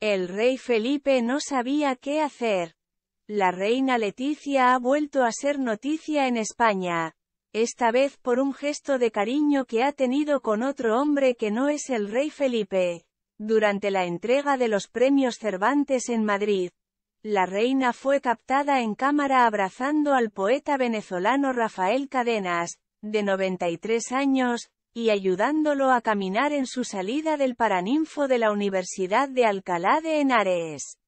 El rey Felipe no sabía qué hacer. La reina Leticia ha vuelto a ser noticia en España. Esta vez por un gesto de cariño que ha tenido con otro hombre que no es el rey Felipe. Durante la entrega de los premios Cervantes en Madrid, la reina fue captada en cámara abrazando al poeta venezolano Rafael Cadenas, de 93 años, y ayudándolo a caminar en su salida del paraninfo de la Universidad de Alcalá de Henares.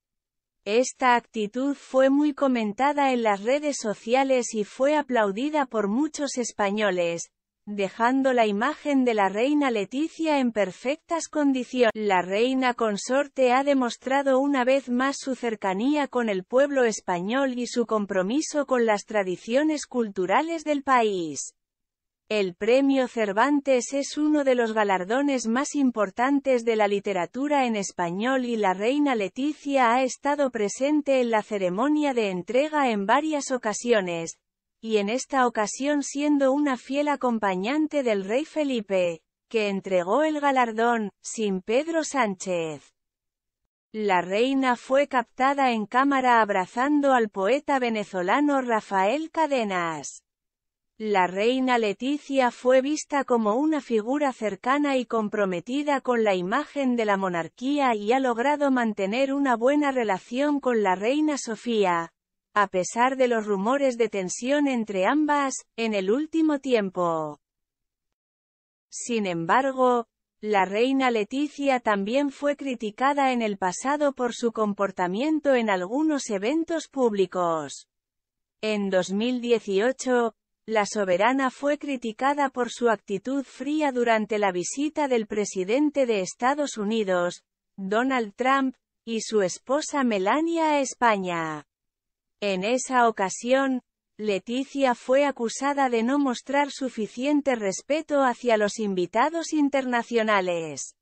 Esta actitud fue muy comentada en las redes sociales y fue aplaudida por muchos españoles, dejando la imagen de la reina Leticia en perfectas condiciones. La reina consorte ha demostrado una vez más su cercanía con el pueblo español y su compromiso con las tradiciones culturales del país. El Premio Cervantes es uno de los galardones más importantes de la literatura en español y la reina Leticia ha estado presente en la ceremonia de entrega en varias ocasiones, y en esta ocasión siendo una fiel acompañante del rey Felipe, que entregó el galardón, sin Pedro Sánchez. La reina fue captada en cámara abrazando al poeta venezolano Rafael Cadenas. La reina Leticia fue vista como una figura cercana y comprometida con la imagen de la monarquía y ha logrado mantener una buena relación con la reina Sofía, a pesar de los rumores de tensión entre ambas, en el último tiempo. Sin embargo, la reina Leticia también fue criticada en el pasado por su comportamiento en algunos eventos públicos. En 2018, la soberana fue criticada por su actitud fría durante la visita del presidente de Estados Unidos, Donald Trump, y su esposa Melania a España. En esa ocasión, Leticia fue acusada de no mostrar suficiente respeto hacia los invitados internacionales.